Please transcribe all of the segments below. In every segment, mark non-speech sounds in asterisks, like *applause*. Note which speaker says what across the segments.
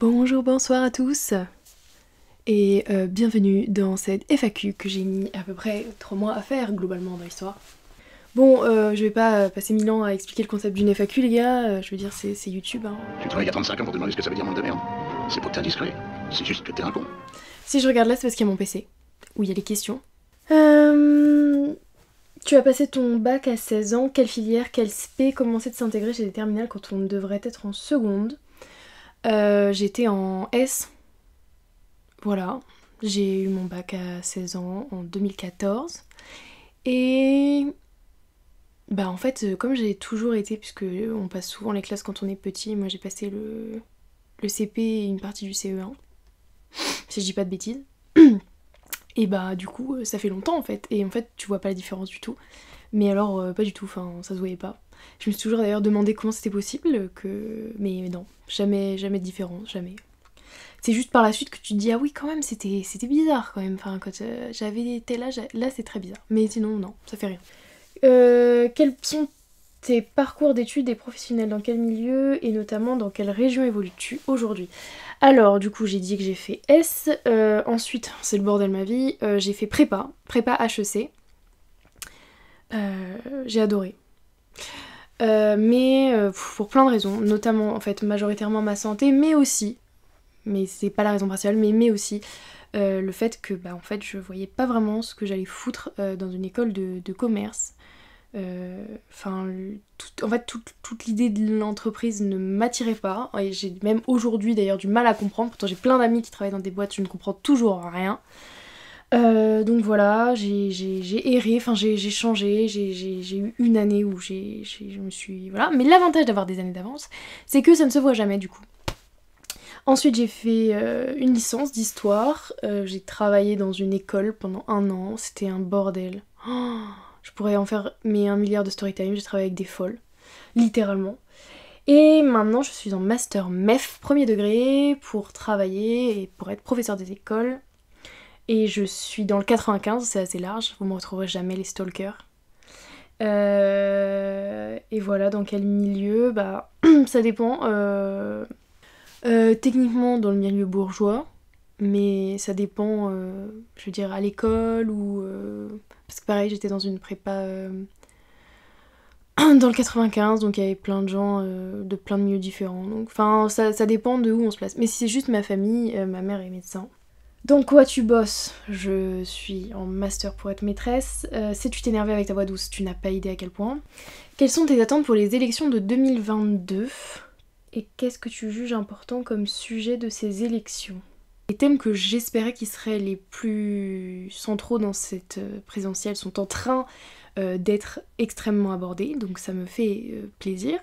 Speaker 1: Bonjour, bonsoir à tous et euh, bienvenue dans cette FAQ que j'ai mis à peu près 3 mois à faire globalement dans l'histoire. Bon, euh, je vais pas euh, passer mille ans à expliquer le concept d'une FAQ les gars, je veux dire c'est YouTube hein. Tu travailles à 35 ans pour demander ce que ça veut dire monde de merde. C'est pour que discret, c'est juste que t'es un con. Si je regarde là c'est parce qu'il y a mon PC, où il y a les questions. Euh... Tu as passé ton bac à 16 ans, quelle filière, quelle spé, commençait de s'intégrer chez les terminales quand on devrait être en seconde euh, j'étais en S. Voilà. J'ai eu mon bac à 16 ans en 2014. Et bah en fait, euh, comme j'ai toujours été, puisque on passe souvent les classes quand on est petit, moi j'ai passé le, le CP et une partie du CE1, si je dis pas de bêtises. *clears throat* Et bah du coup, euh, ça fait longtemps en fait. Et en fait, tu vois pas la différence du tout. Mais alors, pas du tout, enfin, ça se voyait pas. Je me suis toujours d'ailleurs demandé comment c'était possible, que... mais non, jamais, jamais différent jamais. C'est juste par la suite que tu te dis, ah oui, quand même, c'était c'était bizarre quand même. Enfin, quand euh, j'avais été là, là c'est très bizarre. Mais sinon, non, ça fait rien. Euh, quels sont tes parcours d'études et professionnels Dans quel milieu et notamment dans quelle région évolues-tu aujourd'hui Alors, du coup, j'ai dit que j'ai fait S. Euh, ensuite, *laughs* c'est le bordel de ma vie, j'ai fait prépa, prépa HEC. j'ai adoré. Euh, mais euh, pour plein de raisons, notamment en fait majoritairement ma santé, mais aussi, mais c'est pas la raison principale, mais, mais aussi euh, le fait que bah en fait je voyais pas vraiment ce que j'allais foutre dans une école de, commerce. Enfin, en fait, toute l'idée de l'entreprise ne m'attirait pas. Et j'ai même aujourd'hui d'ailleurs du mal à comprendre. Pourtant, j'ai plein d'amis qui travaillent dans des boîtes, je ne comprends toujours rien. Euh, donc voilà, j'ai erré, enfin j'ai changé, j'ai eu une année où j'ai, je me suis... Voilà, mais l'avantage d'avoir des années d'avance, c'est que ça ne se voit jamais du coup. Ensuite j'ai fait euh, une licence d'histoire, euh, j'ai travaillé dans une école pendant un an, c'était un bordel. Oh, je pourrais en faire mais un milliard de storytime, j'ai travaillé avec des folles, littéralement. Et maintenant je suis en master MEF premier degré pour travailler et pour être professeur des écoles et je suis dans le 95, c'est assez large, vous ne me retrouverez jamais les stalkers. Euh, et voilà, dans quel milieu Bah, *clears throat* ça dépend. Euh, euh, techniquement, dans le milieu bourgeois, mais ça dépend, je veux dire, à l'école ou. parce que pareil, j'étais dans une prépa. *clears throat* dans le 95, donc il y avait plein de gens de plein de milieux différents. enfin, ça, dépend de où on se place. Mais si c'est juste ma famille, ma mère est médecin. Dans quoi tu bosses Je suis en master pour être maîtresse. Euh, si tu t'énerves avec ta voix douce Tu n'as pas idée à quel point. Quelles sont tes attentes pour les élections de 2022 Et qu'est-ce que tu juges important comme sujet de ces élections Les thèmes que j'espérais qui seraient les plus centraux dans cette euh, présidentielle sont en train euh, d'être extrêmement abordés, donc ça me fait plaisir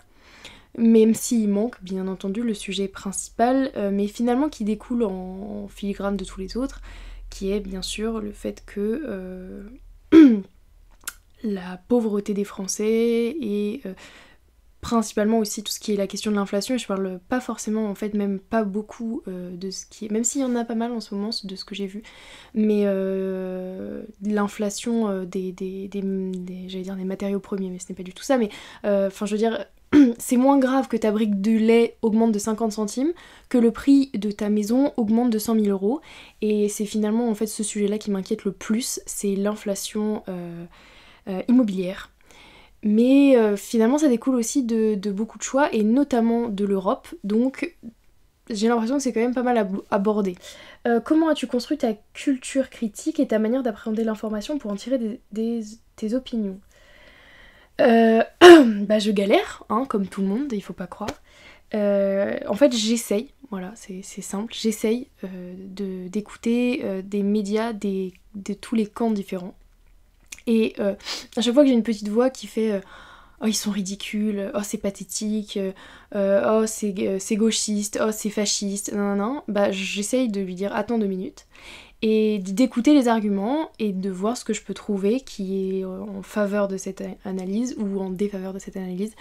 Speaker 1: même s'il manque bien entendu le sujet principal, euh, mais finalement qui découle en filigrane de tous les autres, qui est bien sûr le fait que euh, *clears throat* la pauvreté des Français et euh, principalement aussi tout ce qui est la question de l'inflation, et je parle pas forcément en fait même pas beaucoup de ce qui est, même s'il y en a pas mal en ce moment de ce que j'ai vu, mais l'inflation des matériaux premiers, mais ce n'est pas du tout ça, mais enfin je veux dire *clears throat* c'est moins grave que ta brique de lait augmente de 50 centimes que le prix de ta maison augmente de 100 000 euros. Et c'est finalement en fait ce sujet-là qui m'inquiète le plus, c'est l'inflation euh, euh, immobilière. Mais euh, finalement ça découle aussi de, beaucoup de choix et notamment de l'Europe. Donc j'ai l'impression que c'est quand même pas mal abordé. comment as-tu construit ta culture critique et ta manière d'appréhender l'information pour en tirer tes opinions euh, *clears throat* bah, je galère, hein, comme tout le monde, il faut pas croire. Euh, en fait, j'essaye, voilà, c'est simple, j'essaye euh, d'écouter des médias de tous les camps différents. Et à chaque fois que j'ai une petite voix qui fait Oh, ils sont ridicules, oh, c'est pathétique, oh, c'est gauchiste, oh, c'est fasciste, non, non, non, bah, j'essaye de lui dire Attends deux minutes et d'écouter les arguments et de voir ce que je peux trouver qui est euh, en faveur de cette analyse ou en défaveur de cette analyse.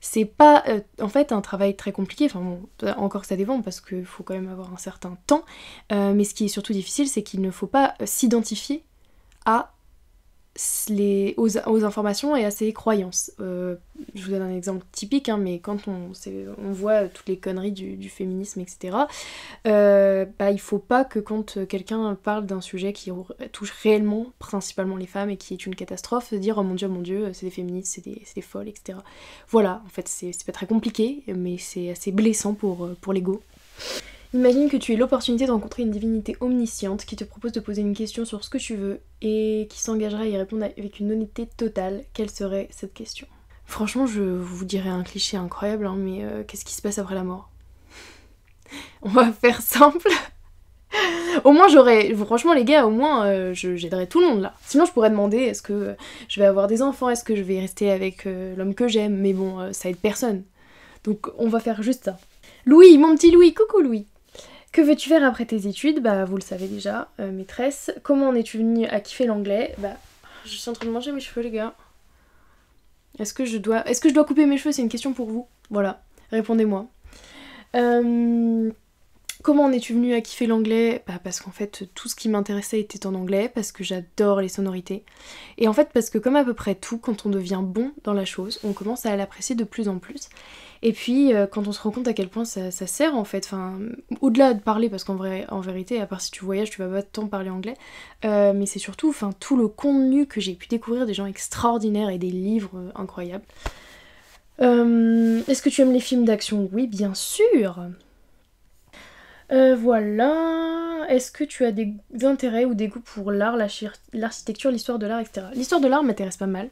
Speaker 1: C'est pas euh, en fait un travail très compliqué, enfin bon, encore ça dépend parce qu'il faut quand même avoir un certain temps, euh, mais ce qui est surtout difficile c'est qu'il ne faut pas s'identifier à les, aux, informations et à ses croyances. Euh, je vous donne un exemple typique, hein, mais quand on, on, voit toutes les conneries du, du féminisme, etc., euh, bah, il faut pas que quand quelqu'un parle d'un sujet qui touche réellement, principalement les femmes, et qui est une catastrophe, dire oh mon dieu, mon dieu, c'est des féministes, c'est des, des, folles, etc. Voilà, en fait, c'est pas très compliqué, mais c'est assez blessant pour, pour l'ego. Imagine que tu aies l'opportunité de rencontrer une divinité omnisciente qui te propose de poser une question sur ce que tu veux et qui s'engagera à y répondre avec une honnêteté totale. Quelle serait cette question Franchement, je vous dirais un cliché incroyable, hein, mais euh, qu'est-ce qui se passe après la mort *laughs* On va faire simple *laughs* au moins j'aurais franchement les gars au moins euh, j'aiderais tout le monde là sinon je pourrais demander est-ce que euh, je vais avoir des enfants est-ce que je vais rester avec l'homme que j'aime mais bon ça aide personne donc on va faire juste ça Louis mon petit Louis coucou Louis que veux-tu faire après tes études Bah vous le savez déjà, euh, maîtresse. Comment en es-tu venue à kiffer l'anglais Bah je suis en train de manger mes cheveux les gars. Est-ce que je dois, est-ce que je dois couper mes cheveux C'est une question pour vous. Voilà, répondez-moi. Euh, comment en es-tu venue à kiffer l'anglais bah Parce qu'en fait, tout ce qui m'intéressait était en anglais, parce que j'adore les sonorités. Et en fait, parce que comme à peu près tout, quand on devient bon dans la chose, on commence à l'apprécier de plus en plus. Et puis euh, quand on se rend compte à quel point ça, sert en fait, enfin, au-delà de parler, parce qu'en vrai, en vérité, à part si tu voyages, tu vas pas tant parler anglais, euh, mais c'est surtout enfin, tout le contenu que j'ai pu découvrir des gens extraordinaires et des livres euh, incroyables. Est-ce que tu aimes les films d'action Oui, bien sûr. voilà. Est-ce que tu as des intérêts ou des goûts pour l'art, l'architecture, l'histoire de l'art, etc. L'histoire de l'art m'intéresse pas mal.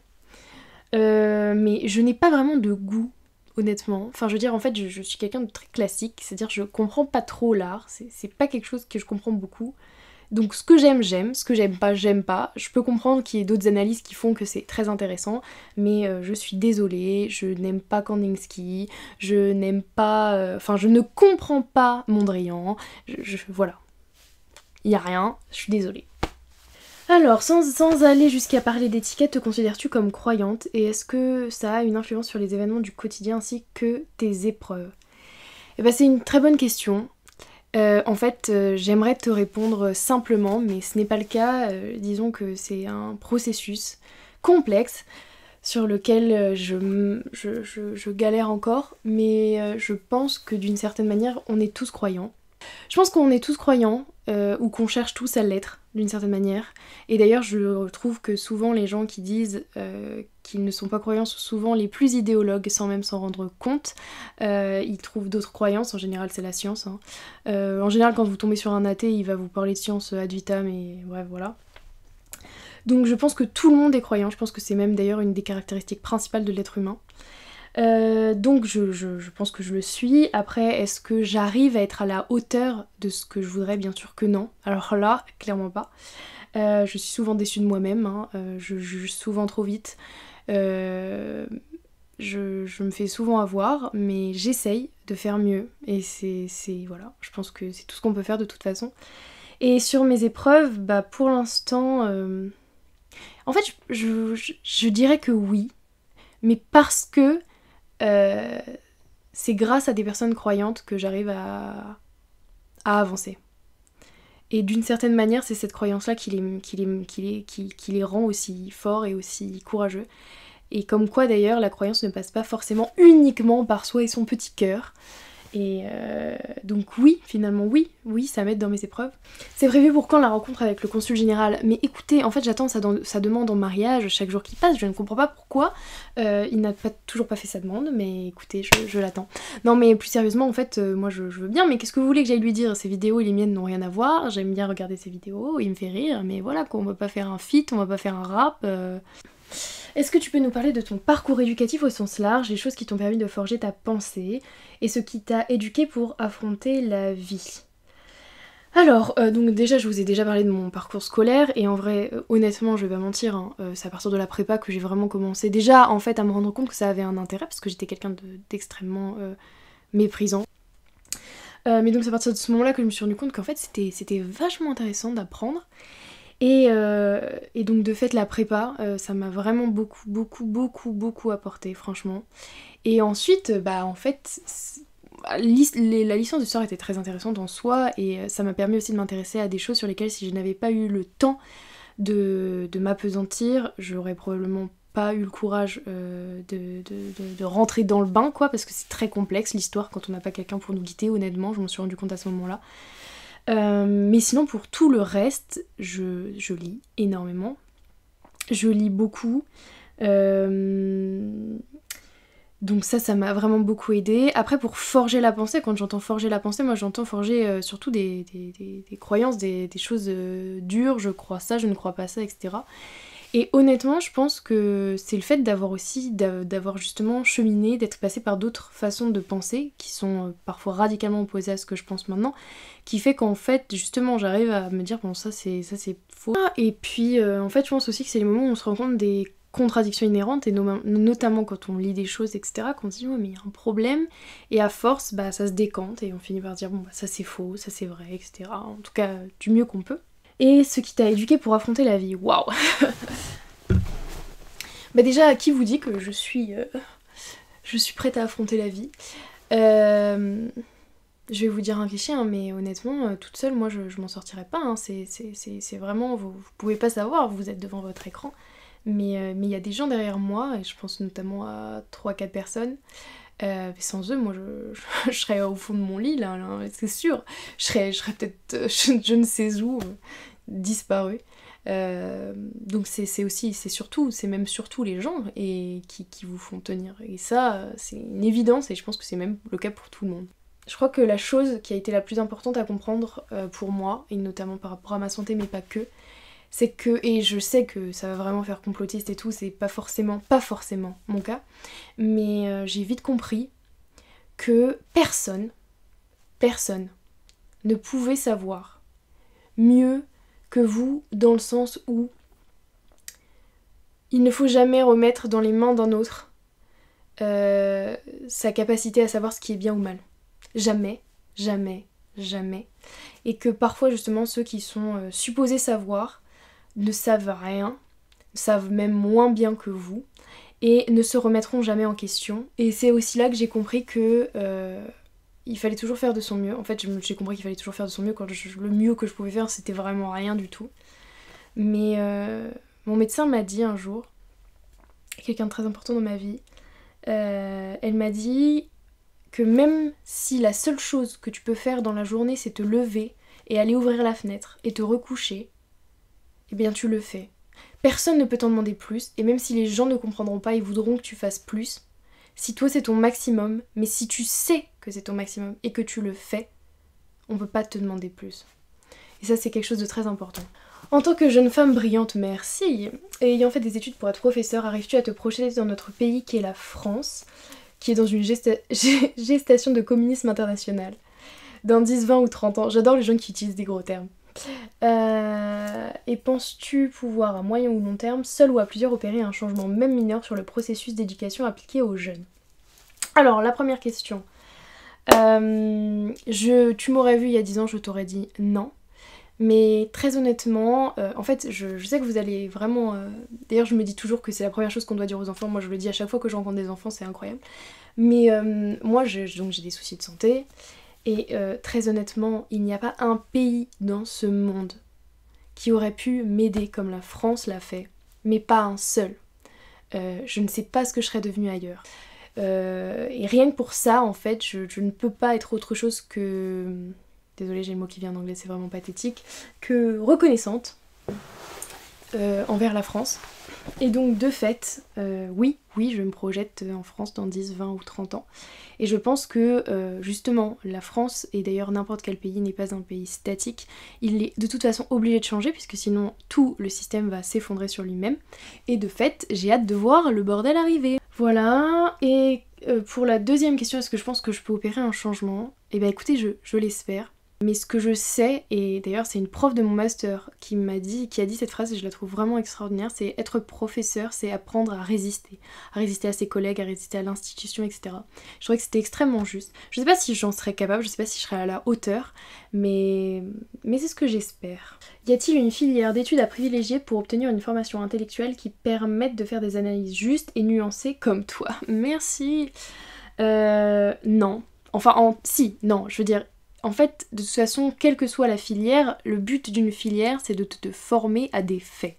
Speaker 1: mais je n'ai pas vraiment de goût honnêtement. Enfin, je veux dire, en fait, je, suis quelqu'un de très classique, c'est-à-dire je comprends pas trop l'art, c'est pas quelque chose que je comprends beaucoup. Donc ce que j'aime, j'aime, ce que j'aime pas, j'aime pas. Je peux comprendre qu'il y ait d'autres analyses qui font que c'est très intéressant, mais euh, je suis désolée, je n'aime pas Kandinsky, je n'aime pas... Euh, enfin, je ne comprends pas Mondrian, je, voilà. Il y a rien, je suis désolée. Alors, sans, aller jusqu'à parler d'étiquette, te considères-tu comme croyante et est-ce que ça a une influence sur les événements du quotidien ainsi que tes épreuves Eh bien, c'est une très bonne question. Euh, en fait, euh, j'aimerais te répondre simplement, mais ce n'est pas le cas. Euh, disons que c'est un processus complexe sur lequel je galère encore, mais je pense que d'une certaine manière, on est tous croyants. Je pense qu'on est tous croyants, euh, ou qu'on cherche tous à l'être d'une certaine manière. Et d'ailleurs, je trouve que souvent les gens qui disent euh, qu'ils ne sont pas croyants sont souvent les plus idéologues sans même s'en rendre compte. Euh, ils trouvent d'autres croyances, en général c'est la science. Hein. en général, quand vous tombez sur un athée, il va vous parler de science ad vitam et bref, voilà. Donc je pense que tout le monde est croyant, je pense que c'est même d'ailleurs une des caractéristiques principales de l'être humain. Euh, donc je, pense que je le suis. Après, est-ce que j'arrive à être à la hauteur de ce que je voudrais Bien sûr que non. Alors là, clairement pas. Euh, je suis souvent déçue de moi-même, hein. euh, je juge souvent trop vite. Je, me fais souvent avoir, mais j'essaye de faire mieux. Et c'est. Voilà, je pense que c'est tout ce qu'on peut faire de toute façon. Et sur mes épreuves, bah, pour l'instant. En fait, je dirais que oui, mais parce que euh, c'est grâce à des personnes croyantes que j'arrive à, avancer. Et d'une certaine manière, c'est cette croyance-là qui les, qui, les, qui, les, qui les, rend aussi forts et aussi courageux. Et comme quoi d'ailleurs, la croyance ne passe pas forcément uniquement par soi et son petit cœur, et euh, donc oui, finalement oui, oui, ça m'aide dans mes épreuves. C'est prévu pour quand la rencontre avec le consul général Mais écoutez, en fait j'attends sa, demande en mariage chaque jour qui passe, je ne comprends pas pourquoi euh, il n'a pas, toujours pas fait sa demande, mais écoutez, je, l'attends. Non mais plus sérieusement, en fait, euh, moi je, veux bien, mais qu'est-ce que vous voulez que j'aille lui dire Ces vidéos et les miennes n'ont rien à voir, j'aime bien regarder ses vidéos, il me fait rire, mais voilà quoi, on va pas faire un feat, on va pas faire un rap. Est-ce que tu peux nous parler de ton parcours éducatif au sens large, les choses qui t'ont permis de forger ta pensée et ce qui t'a éduqué pour affronter la vie alors, euh, donc déjà, je vous ai déjà parlé de mon parcours scolaire, et en vrai, euh, honnêtement, je vais pas mentir, hein, euh, c'est à partir de la prépa que j'ai vraiment commencé déjà, en fait, à me rendre compte que ça avait un intérêt, parce que j'étais quelqu'un d'extrêmement méprisant. mais donc, c'est à partir de ce moment-là que je me suis rendu compte qu'en fait, c'était vachement intéressant d'apprendre. Euh, et, donc de fait la prépa, euh, ça m'a vraiment beaucoup, beaucoup, beaucoup, beaucoup apporté, franchement. Et ensuite, bah en fait, la licence de sort était très intéressante en soi et euh, ça m'a permis aussi de m'intéresser à des choses sur lesquelles si je n'avais pas eu le temps de, de m'apesantir, j'aurais probablement pas eu le courage de, de, de, rentrer dans le bain, quoi, parce que c'est très complexe l'histoire quand on n'a pas quelqu'un pour nous guider, honnêtement, je m'en suis rendu compte à ce moment-là. Euh, mais sinon, pour tout le reste, je, lis énormément. Je lis beaucoup. Euh, donc ça, ça m'a vraiment beaucoup aidé. Après, pour forger la pensée, quand j'entends forger la pensée, moi j'entends forger euh, surtout des, croyances, des, choses dures, je crois ça, je ne crois pas ça, etc. Et honnêtement, je pense que c'est le fait d'avoir aussi, d'avoir justement cheminé, d'être passé par d'autres façons de penser, qui sont euh, parfois radicalement opposées à ce que je pense maintenant, qui fait qu'en fait, justement, j'arrive à me dire, bon, ça c'est, ça c'est faux. Et puis, euh, en fait, je pense aussi que c'est les moments où on se rend compte des contradictions inhérentes, et notamment quand on lit des choses, etc., qu'on se dit, mais il y a un problème, et à force, bah, ça se décante, et on finit par dire, bon, bah, ça c'est faux, ça c'est vrai, etc., en tout cas, du mieux qu'on peut et ce qui t'a éduqué pour affronter la vie. Waouh *laughs* Bah déjà, qui vous dit que je suis, euh, je suis prête à affronter la vie euh, Je vais vous dire un cliché, hein, mais honnêtement, euh, toute seule, moi, je, m'en sortirais pas. Hein. C'est vraiment, vous, ne pouvez pas savoir, vous êtes devant votre écran. Mais il y a des gens derrière moi, et je pense notamment à 3-4 personnes. sans eux, moi, *laughs* je, serais au fond de mon lit, là, c'est sûr. Je serais, peut-être *laughs* je, ne sais où, disparu. Euh, donc c'est aussi, c'est surtout, c'est même surtout les gens et, qui, vous font tenir. Et ça, c'est une évidence et je pense que c'est même le cas pour tout le monde. Je crois que la chose qui a été la plus importante à comprendre euh, pour moi, et notamment par rapport à ma santé, mais pas que, c'est que, et je sais que ça va vraiment faire complotiste et tout, c'est pas forcément, pas forcément mon cas, mais euh, j'ai vite compris que personne, personne ne pouvait savoir mieux que vous, dans le sens où il ne faut jamais remettre dans les mains d'un autre euh, sa capacité à savoir ce qui est bien ou mal. Jamais, jamais, jamais. Et que parfois justement ceux qui sont euh, supposés savoir ne savent rien, savent même moins bien que vous, et ne se remettront jamais en question. Et c'est aussi là que j'ai compris que... Euh, il fallait toujours faire de son mieux. En fait, j'ai compris qu'il fallait toujours faire de son mieux quand le mieux que je pouvais faire, c'était vraiment rien du tout. Mais euh, mon médecin m'a dit un jour, quelqu'un de très important dans ma vie, euh, elle m'a dit que même si la seule chose que tu peux faire dans la journée, c'est te lever et aller ouvrir la fenêtre et te recoucher, eh bien tu le fais. Personne ne peut t'en demander plus, et même si les gens ne comprendront pas, ils voudront que tu fasses plus, si toi c'est ton maximum, mais si tu sais que c'est ton maximum et que tu le fais, on peut pas te demander plus. Et ça c'est quelque chose de très important. En tant que jeune femme brillante, merci, et ayant fait des études pour être professeur, arrives-tu à te projeter dans notre pays qui est la France, qui est dans une *laughs* gestation de communisme international Dans 10, 20 ou 30 ans, j'adore les gens qui utilisent des gros termes. Euh, et penses-tu pouvoir à moyen ou long terme, seul ou à plusieurs, opérer un changement même mineur sur le processus d'éducation appliqué aux jeunes Alors la première question. Euh, tu m'aurais vu il y a 10 ans, je t'aurais dit non. Mais très honnêtement, euh, en fait, je, sais que vous allez vraiment... D'ailleurs, je me dis toujours que c'est la première chose qu'on doit dire aux enfants. Moi, je le dis à chaque fois que je rencontre des enfants, c'est incroyable. Mais moi, donc j'ai des soucis de santé. Et euh, très honnêtement, il n'y a pas un pays dans ce monde qui aurait pu m'aider comme la France l'a fait, mais pas un seul. Euh, je ne sais pas ce que je serais devenue ailleurs. Euh, et rien que pour ça, en fait, je, ne peux pas être autre chose que. Désolée, j'ai le mot qui vient d'anglais, c'est vraiment pathétique. Que reconnaissante envers la France, et donc de fait, euh, oui, oui, je me projette euh, en France dans 10, 20 ou 30 ans. Et je pense que euh, justement, la France, et d'ailleurs n'importe quel pays n'est pas un pays statique, il est de toute façon obligé de changer, puisque sinon tout le système va s'effondrer sur lui-même. Et de fait, j'ai hâte de voir le bordel arriver. Voilà, et pour la deuxième question, est-ce que je pense que je peux opérer un changement Eh bien écoutez, je, je l'espère. Mais ce que je sais, et d'ailleurs c'est une prof de mon master qui m'a dit, qui a dit cette phrase et je la trouve vraiment extraordinaire, c'est être professeur, c'est apprendre à résister, à résister à ses collègues, à résister à l'institution, etc. Je trouvais que c'était extrêmement juste. Je sais pas si j'en serais capable, je sais pas si je serais à la hauteur, mais, mais c'est ce que j'espère. Y a-t-il une filière d'études à privilégier pour obtenir une formation intellectuelle qui permette de faire des analyses justes et nuancées comme toi *laughs* Merci. Euh, non, Enfin, en... si, non, je veux dire, en fait, de toute façon, quelle que soit la filière, le but d'une filière, c'est de te former à des faits.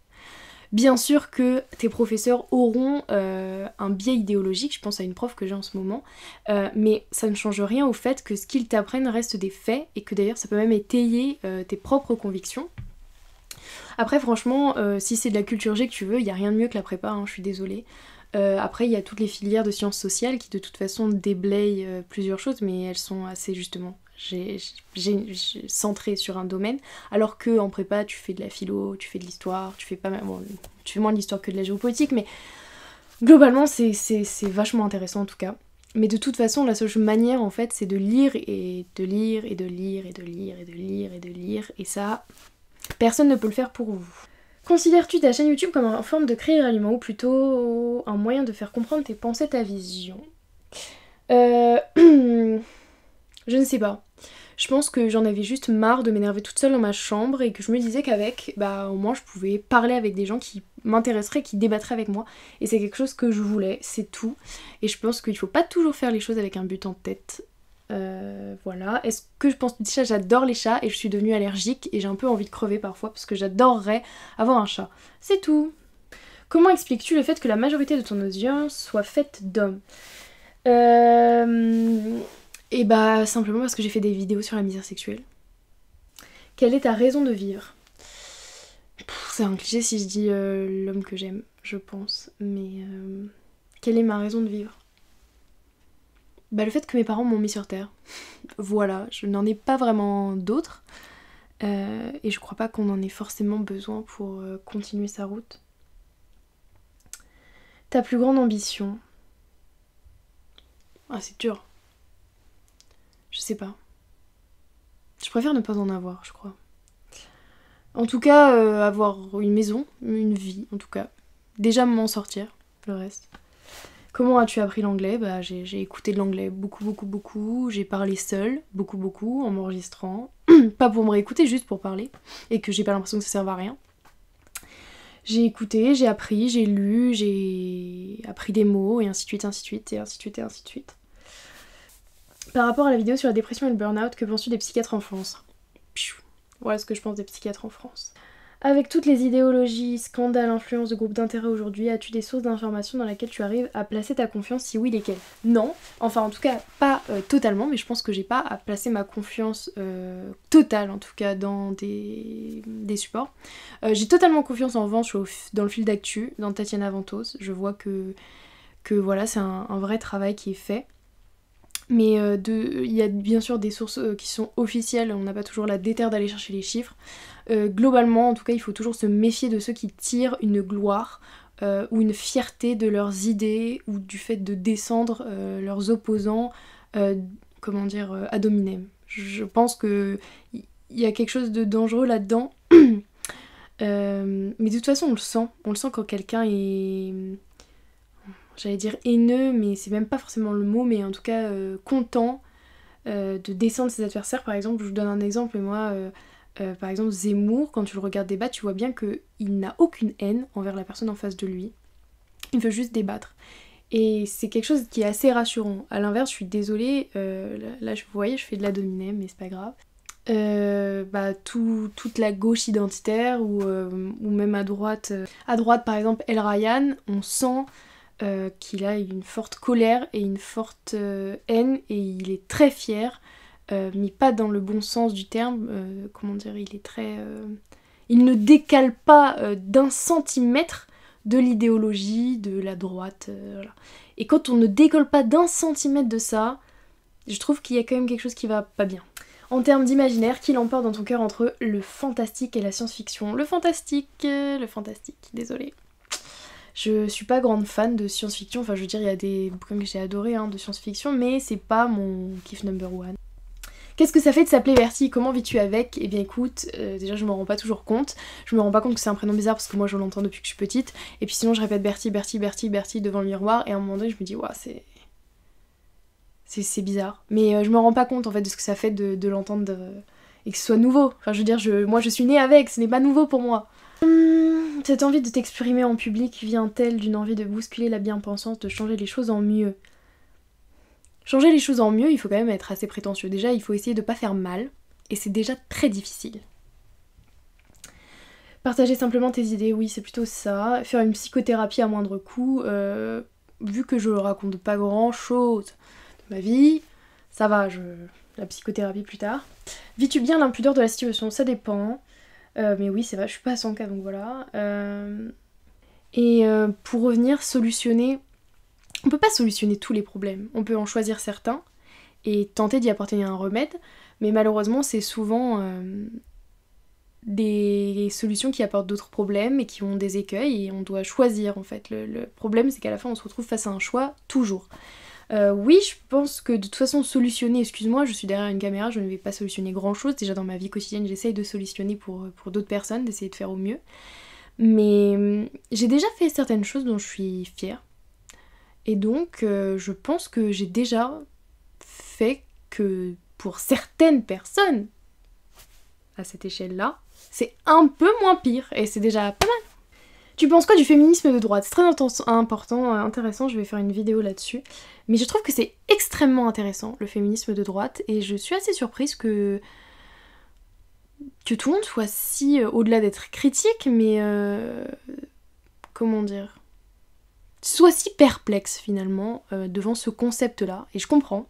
Speaker 1: Bien sûr que tes professeurs auront euh, un biais idéologique, je pense à une prof que j'ai en ce moment, euh, mais ça ne change rien au fait que ce qu'ils t'apprennent reste des faits et que d'ailleurs ça peut même étayer euh, tes propres convictions. Après franchement, si c'est de la culture G que tu veux, il n'y a rien de mieux que la prépa, hein, je suis désolée. après, il y a toutes les filières de sciences sociales qui de toute façon déblayent plusieurs choses, mais elles sont assez justement j'ai centré sur un domaine, alors que en prépa tu fais de la philo, tu fais de l'histoire, tu fais pas tu fais moins de l'histoire que de la géopolitique, mais globalement c'est vachement intéressant en tout cas. Mais de toute façon, la seule manière en fait, c'est de lire et de lire et de lire et de lire et de lire et de lire et ça, personne ne peut le faire pour vous. Considères-tu ta chaîne YouTube comme une forme de créer aliment ou plutôt un moyen de faire comprendre tes pensées, ta vision euh... *clears throat* Hmm. Je ne sais pas. Je pense que j'en avais juste marre de m'énerver toute seule dans ma chambre et que je me disais qu'avec, bah au moins je pouvais parler avec des gens qui m'intéresseraient, qui débattraient avec moi. Et c'est quelque chose que je voulais, c'est tout. Et je pense qu'il faut pas toujours faire les choses avec un but en tête. Euh, voilà. Est-ce que je pense déjà j'adore les chats et je suis devenue allergique et j'ai un peu envie de crever parfois parce que j'adorerais avoir un chat. C'est tout. Comment expliques-tu le fait que la majorité de ton audience soit faite d'hommes euh... Et bah simplement parce que j'ai fait des vidéos sur la misère sexuelle. Quelle est ta raison de vivre C'est un cliché si je dis euh, l'homme que j'aime, je pense. Mais euh, quelle est ma raison de vivre Bah le fait que mes parents m'ont mis sur Terre. *laughs* voilà, je n'en ai pas vraiment d'autres. Euh, et je crois pas qu'on en ait forcément besoin pour continuer sa route. Ta plus grande ambition Ah c'est dur. Je sais pas. Je préfère ne pas en avoir, je crois. En tout cas, euh, avoir une maison, une vie, en tout cas. Déjà m'en sortir, le reste. Comment as-tu appris l'anglais Bah j'ai écouté de l'anglais beaucoup beaucoup beaucoup, j'ai parlé seule, beaucoup beaucoup, en m'enregistrant. *clears throat* pas pour me réécouter, juste pour parler. Et que j'ai pas l'impression que ça serve à rien. J'ai écouté, j'ai appris, j'ai lu, j'ai appris des mots, et ainsi de suite, ainsi de suite, et ainsi de suite, et ainsi de suite par rapport à la vidéo sur la dépression et le burn-out que penses-tu des psychiatres en France. Voilà ce que je pense des psychiatres en France. Avec toutes les idéologies, scandales, influences de groupes d'intérêt aujourd'hui, as-tu des sources d'informations dans lesquelles tu arrives à placer ta confiance Si oui, lesquelles Non, enfin en tout cas pas euh, totalement, mais je pense que j'ai pas à placer ma confiance euh, totale en tout cas dans des, supports. Euh, j'ai totalement confiance en revanche dans le fil d'actu, dans Tatiana Ventos. Je vois que, que voilà, c'est un vrai travail qui est fait. Mais euh, il y a bien sûr des sources euh, qui sont officielles, on n'a pas toujours la déterre d'aller chercher les chiffres. Euh, globalement, en tout cas, il faut toujours se méfier de ceux qui tirent une gloire ou une fierté de leurs idées ou du fait de descendre leurs opposants, comment dire, à dominer. Je pense qu'il y a quelque chose de dangereux là-dedans. *clears throat* mais de toute façon, on le sent. On le sent quand quelqu'un est j'allais dire haineux, mais c'est même pas forcément le mot, mais en tout cas euh, content euh, de descendre ses adversaires. Par exemple, je vous donne un exemple, moi, euh, par exemple, Zemmour, quand tu le regardes débattre, tu vois bien qu'il n'a aucune haine envers la personne en face de lui. Il veut juste débattre. Et c'est quelque chose qui est assez rassurant. à l'inverse, je suis désolée, là, je vous voyez, je fais de la dominée, mais c'est pas grave. bah, toute la gauche identitaire ou, même à droite. à droite par exemple El Ryan, on sent euh, qu'il a une forte colère et une forte euh, haine et il est très fier, euh, mais pas dans le bon sens du terme. comment dire, il est très. il ne décale pas d'un centimètre de l'idéologie de la droite. Et quand on ne décolle pas d'un centimètre de ça, je trouve qu'il y a quand même quelque chose qui va pas bien. En termes d'imaginaire, qu'il emporte dans ton cœur entre le fantastique et la science-fiction Le fantastique, le fantastique, désolé. Je suis pas grande fan de science-fiction, enfin je veux dire, il y a des bouquins que j'ai adorés hein, de science-fiction, mais c'est pas mon kiff number one. Qu'est-ce que ça fait de s'appeler Bertie Comment vis-tu avec Eh bien écoute, euh, déjà je me rends pas toujours compte. Je me rends pas compte que c'est un prénom bizarre parce que moi je l'entends depuis que je suis petite. Et puis sinon je répète Bertie, Bertie, Bertie, Bertie devant le miroir. Et à un moment donné je me dis, waouh, c'est c'est bizarre. Mais euh, je me rends pas compte en fait de ce que ça fait de, l'entendre euh, et que ce soit nouveau. Enfin, je veux dire, je, moi je suis née avec, ce n'est pas nouveau pour moi. Hum, cette envie de t'exprimer en public vient-elle d'une envie de bousculer la bien-pensance, de changer les choses en mieux Changer les choses en mieux, il faut quand même être assez prétentieux. Déjà, il faut essayer de pas faire mal, et c'est déjà très difficile. Partager simplement tes idées, oui, c'est plutôt ça. Faire une psychothérapie à moindre coût, euh, vu que je ne raconte pas grand-chose de ma vie, ça va, je la psychothérapie plus tard. Vis-tu bien l'impudeur de la situation Ça dépend. Euh, mais oui, c'est vrai, je suis pas à cas donc voilà. Euh, et euh, pour revenir, solutionner. On peut pas solutionner tous les problèmes. On peut en choisir certains et tenter d'y apporter un remède, mais malheureusement, c'est souvent des solutions qui apportent d'autres problèmes et qui ont des écueils et on doit choisir en fait. le problème, c'est qu'à la fin, on se retrouve face à un choix toujours. Euh, oui, je pense que de toute façon, solutionner, excuse-moi, je suis derrière une caméra, je ne vais pas solutionner grand-chose. Déjà dans ma vie quotidienne, j'essaye de solutionner pour, euh, pour d'autres personnes, d'essayer de faire au mieux. Mais hum, j'ai déjà fait certaines choses dont je suis fière. Et donc, euh, je pense que j'ai déjà fait que pour certaines personnes, à cette échelle-là, c'est un peu moins pire. Et c'est déjà pas mal. Tu penses quoi du féminisme de droite C'est très important, euh, intéressant, je vais faire une vidéo là-dessus. Mais je trouve que c'est extrêmement intéressant, le féminisme de droite, et je suis assez surprise que que tout le monde soit si, euh, au-delà d'être critique, mais... Euh, comment dire Soit si perplexe finalement devant ce concept-là, et je comprends,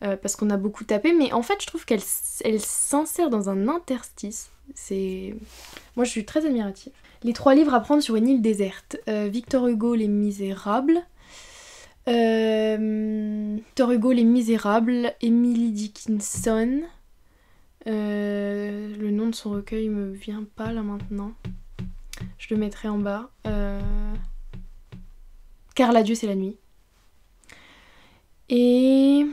Speaker 1: parce qu'on a beaucoup tapé, mais en fait je trouve qu'elle s'insère dans un interstice c'est. Moi, je suis très admirative. Les trois livres à prendre sur une île déserte euh, Victor Hugo, Les Misérables. Euh, Victor Hugo, Les Misérables. Emily Dickinson. Euh, le nom de son recueil me vient pas là maintenant. Je le mettrai en bas. Car l'adieu, c'est la nuit. Et.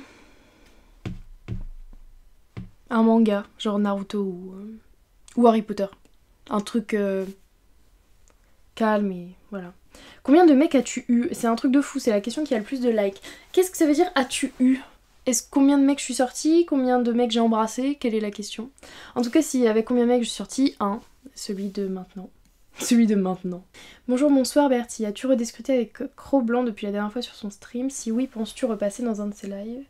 Speaker 1: Un manga, genre Naruto ou ou Harry Potter. Un truc euh, calme et voilà. Combien de mecs as-tu eu C'est un truc de fou, c'est la question qui a le plus de likes. Qu'est-ce que ça veut dire as-tu eu est-ce combien de mecs je suis sortie Combien de mecs j'ai embrassé Quelle est la question En tout cas, si avec combien de mecs je suis sortie Un, celui de maintenant. *laughs* Celui de maintenant. Bonjour, bonsoir Bertie. As-tu rediscuté avec Cro Blanc depuis la dernière fois sur son stream Si oui, penses-tu repasser dans un de ses lives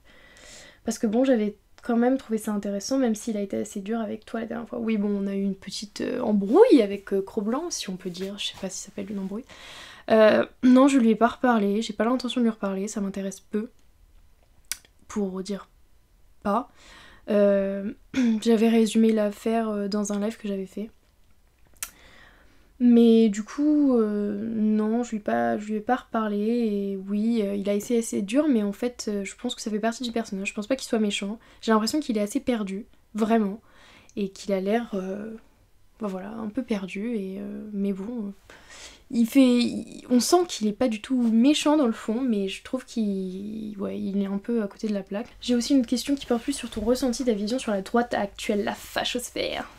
Speaker 1: Parce que bon, j'avais quand même trouvé ça intéressant, même s'il a été assez dur avec toi la dernière fois. Oui, bon, on a eu une petite euh, embrouille avec euh, Cro-Blanc si on peut dire, je sais pas si ça s'appelle une embrouille. Euh, non, je lui ai pas reparlé, j'ai pas l'intention de lui reparler, ça m'intéresse peu. Pour dire pas. *clears throat* j'avais résumé l'affaire dans un live que j'avais fait. Mais du coup, euh, non, je lui, pas, je lui ai pas reparlé. Et oui, euh, il a essayé assez dur, mais en fait, euh, je pense que ça fait partie du personnage. Je pense pas qu'il soit méchant. J'ai l'impression qu'il est assez perdu, vraiment. Et qu'il a l'air, bah voilà, un peu perdu. Et, mais bon, il fait. on sent qu'il est pas du tout méchant dans le fond, mais je trouve qu'il il est un peu à côté de la plaque. J'ai aussi une question qui porte plus sur ton ressenti, ta vision sur la droite actuelle, la fachosphère.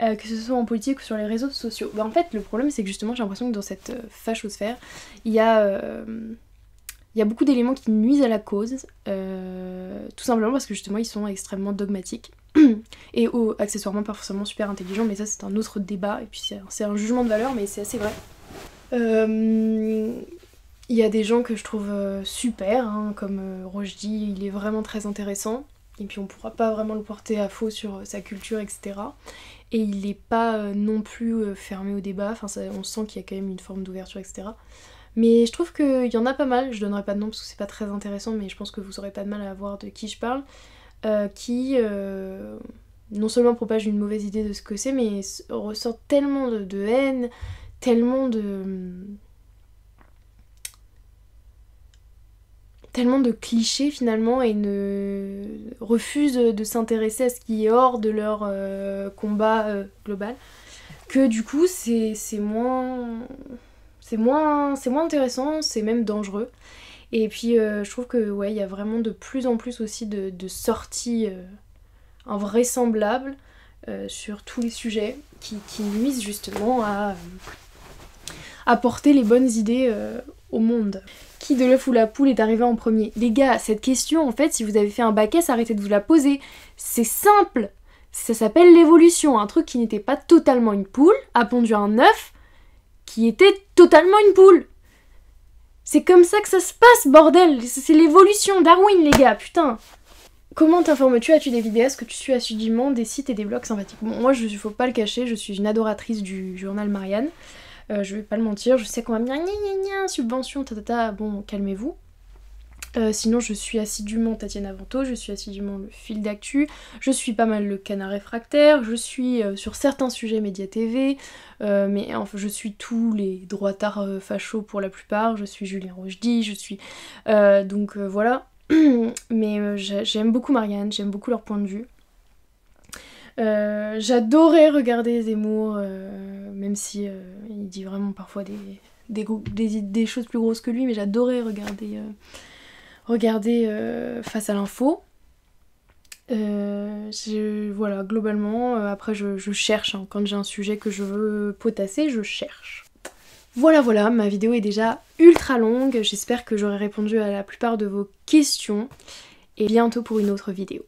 Speaker 1: Euh, que ce soit en politique ou sur les réseaux sociaux. Bah, en fait, le problème, c'est que justement, j'ai l'impression que dans cette euh, fachosphère, il y a. Euh, il y a beaucoup d'éléments qui nuisent à la cause, euh, tout simplement parce que justement ils sont extrêmement dogmatiques *clears throat* et oh, accessoirement pas forcément super intelligents, mais ça c'est un autre débat, et puis c'est un, jugement de valeur, mais c'est assez vrai. Il y a des gens que je trouve super, hein, comme comme dit, il est vraiment très intéressant et puis on pourra pas vraiment le porter à faux sur euh, sa culture, etc. Et il n'est pas euh, non plus euh, fermé au débat, enfin on sent qu'il y a quand même une forme d'ouverture, etc. Mais je trouve qu'il y en a pas mal, je donnerai pas de nom parce que c'est pas très intéressant, mais je pense que vous aurez pas de mal à voir de qui je parle, qui non seulement propage une mauvaise idée de ce que c'est, mais ressort tellement de haine, tellement de tellement de clichés finalement et ne refusent de s'intéresser à ce qui est hors de leur euh, combat euh, global que du coup c'est moins c'est moins c'est moins intéressant c'est même dangereux et puis euh, je trouve que ouais il y a vraiment de plus en plus aussi de, de sorties invraisemblables sur tous les sujets qui, qui nuisent justement à apporter les bonnes idées au monde. Qui de l'œuf ou la poule est arrivé en premier Les gars, cette question, en fait, si vous avez fait un bac S, arrêtez de vous la poser. C'est simple Ça s'appelle l'évolution. Un truc qui n'était pas totalement une poule a pondu un œuf qui était totalement une poule. C'est comme ça que ça se passe, bordel C'est l'évolution, Darwin, les gars, putain Comment t'informes-tu As-tu des ce que tu suis assidûment, des sites et des blogs sympathiques Bon, moi, je faut pas le cacher, je suis une adoratrice du journal Marianne. Euh, je vais pas le mentir, je sais qu'on va me dire gna gna gna, subvention, ta, bon, calmez-vous. Euh, sinon, je suis assidûment Tatiana Vanto, je suis assidûment le fil d'actu, je suis pas mal le canard réfractaire, je suis euh, sur certains sujets média TV, mais enfin, je suis tous les droitards fachos pour la plupart, je suis Julien Rojdi, je suis. donc voilà. *clears throat* mais j'aime beaucoup Marianne, j'aime beaucoup leur point de vue. Euh, j'adorais regarder Zemmour, euh, même si euh, il dit vraiment parfois des, choses plus grosses que lui, mais j'adorais regarder, regarder face à l'info. voilà, globalement, après je, cherche, hein. quand j'ai un sujet que je veux potasser, je cherche. Voilà, voilà, ma vidéo est déjà ultra longue, j'espère que j'aurai répondu à la plupart de vos questions, et bientôt pour une autre vidéo.